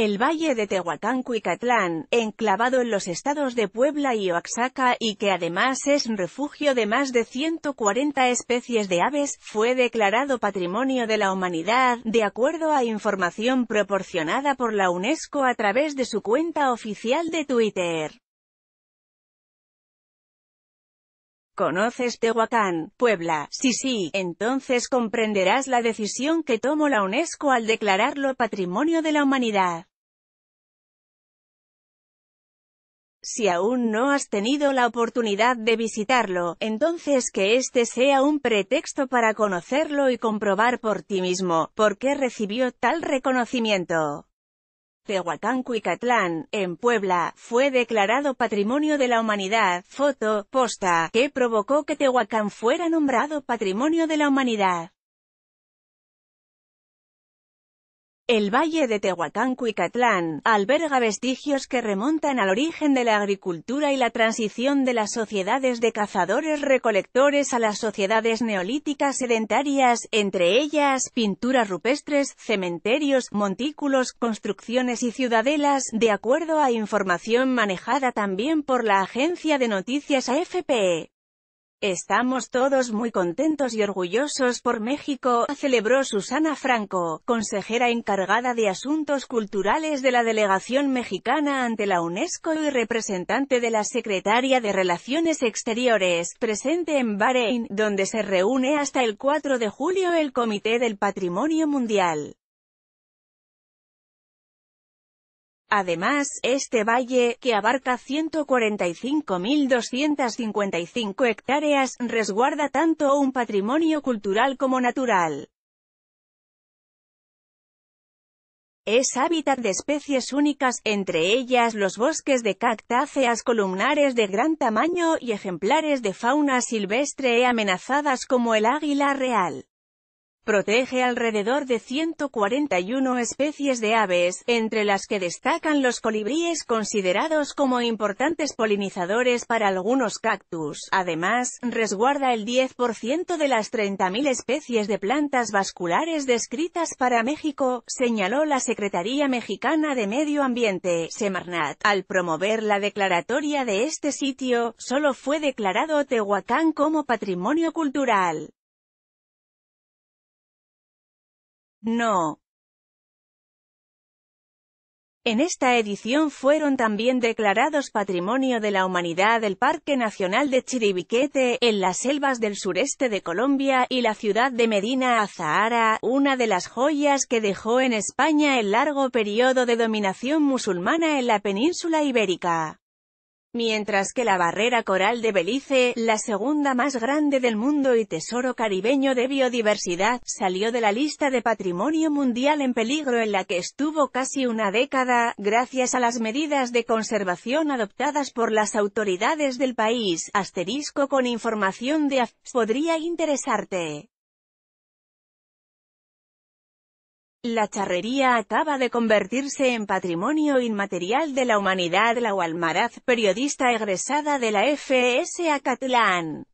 El valle de Tehuacán-Cuicatlán, enclavado en los estados de Puebla y Oaxaca y que además es refugio de más de 140 especies de aves, fue declarado Patrimonio de la Humanidad, de acuerdo a información proporcionada por la UNESCO a través de su cuenta oficial de Twitter. ¿Conoces Tehuacán, Puebla? Sí, sí, entonces comprenderás la decisión que tomó la UNESCO al declararlo Patrimonio de la Humanidad. Si aún no has tenido la oportunidad de visitarlo, entonces que este sea un pretexto para conocerlo y comprobar por ti mismo por qué recibió tal reconocimiento. Tehuacán Cuicatlán, en Puebla, fue declarado Patrimonio de la Humanidad, foto, posta, que provocó que Tehuacán fuera nombrado Patrimonio de la Humanidad. El valle de Tehuacán-Cuicatlán alberga vestigios que remontan al origen de la agricultura y la transición de las sociedades de cazadores-recolectores a las sociedades neolíticas sedentarias, entre ellas pinturas rupestres, cementerios, montículos, construcciones y ciudadelas, de acuerdo a información manejada también por la agencia de noticias AFP. E. Estamos todos muy contentos y orgullosos por México, celebró Susana Franco, consejera encargada de Asuntos Culturales de la Delegación Mexicana ante la UNESCO y representante de la Secretaria de Relaciones Exteriores, presente en Bahrein, donde se reúne hasta el 4 de julio el Comité del Patrimonio Mundial. Además, este valle, que abarca 145.255 hectáreas, resguarda tanto un patrimonio cultural como natural. Es hábitat de especies únicas, entre ellas los bosques de cactáceas columnares de gran tamaño y ejemplares de fauna silvestre amenazadas como el águila real. Protege alrededor de 141 especies de aves, entre las que destacan los colibríes considerados como importantes polinizadores para algunos cactus. Además, resguarda el 10% de las 30.000 especies de plantas vasculares descritas para México, señaló la Secretaría Mexicana de Medio Ambiente, Semarnat. Al promover la declaratoria de este sitio, solo fue declarado Tehuacán como patrimonio cultural. No. En esta edición fueron también declarados Patrimonio de la Humanidad el Parque Nacional de Chiribiquete, en las selvas del sureste de Colombia, y la ciudad de Medina Azahara, una de las joyas que dejó en España el largo periodo de dominación musulmana en la península ibérica. Mientras que la barrera coral de Belice, la segunda más grande del mundo y tesoro caribeño de biodiversidad, salió de la lista de patrimonio mundial en peligro en la que estuvo casi una década, gracias a las medidas de conservación adoptadas por las autoridades del país, asterisco con información de podría interesarte. La charrería acaba de convertirse en patrimonio inmaterial de la humanidad. La walmaraz periodista egresada de la FS Acatlán.